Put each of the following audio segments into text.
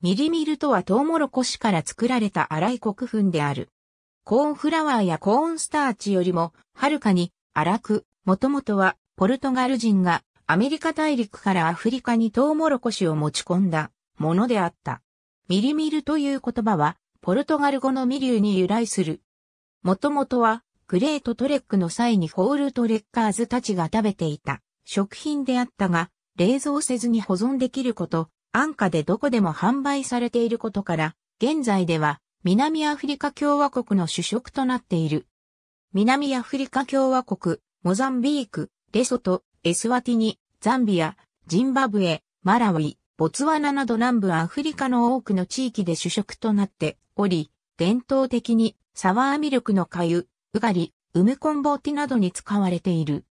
ミリミルとはトウモロコシから作られた粗い国粉である。コーンフラワーやコーンスターチよりも、はるかに、粗く、もともとは、ポルトガル人が、アメリカ大陸からアフリカにトウモロコシを持ち込んだ、ものであった。ミリミルという言葉は、ポルトガル語のミリューに由来する。もともとは、グレートトレックの際にホールトレッカーズたちが食べていた、食品であったが、冷蔵せずに保存できること、安価でどこでも販売されていることから、現在では南アフリカ共和国の主食となっている。南アフリカ共和国、モザンビーク、レソト、エスワティニ、ザンビア、ジンバブエ、マラウイ、ボツワナなど南部アフリカの多くの地域で主食となっており、伝統的にサワーミルクの粥、ガリ、ウムコンボーティなどに使われている。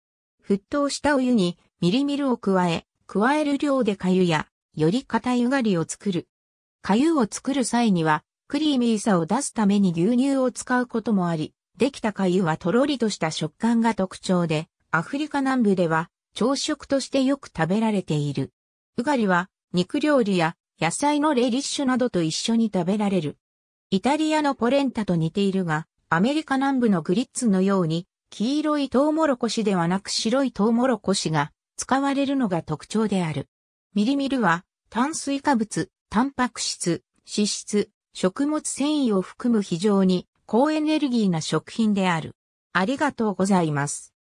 沸騰したお湯にミリミルを加え、加える量で粥やより硬いうがりを作る。かゆを作る際には、クリーミーさを出すために牛乳を使うこともあり、できたかゆはとろりとした食感が特徴で、アフリカ南部では朝食としてよく食べられている。うがりは肉料理や野菜のレリッシュなどと一緒に食べられる。イタリアのポレンタと似ているが、アメリカ南部のグリッツのように、黄色いトウモロコシではなく白いトウモロコシが使われるのが特徴である。ミリミルは炭水化物、タンパク質、脂質、食物繊維を含む非常に高エネルギーな食品である。ありがとうございます。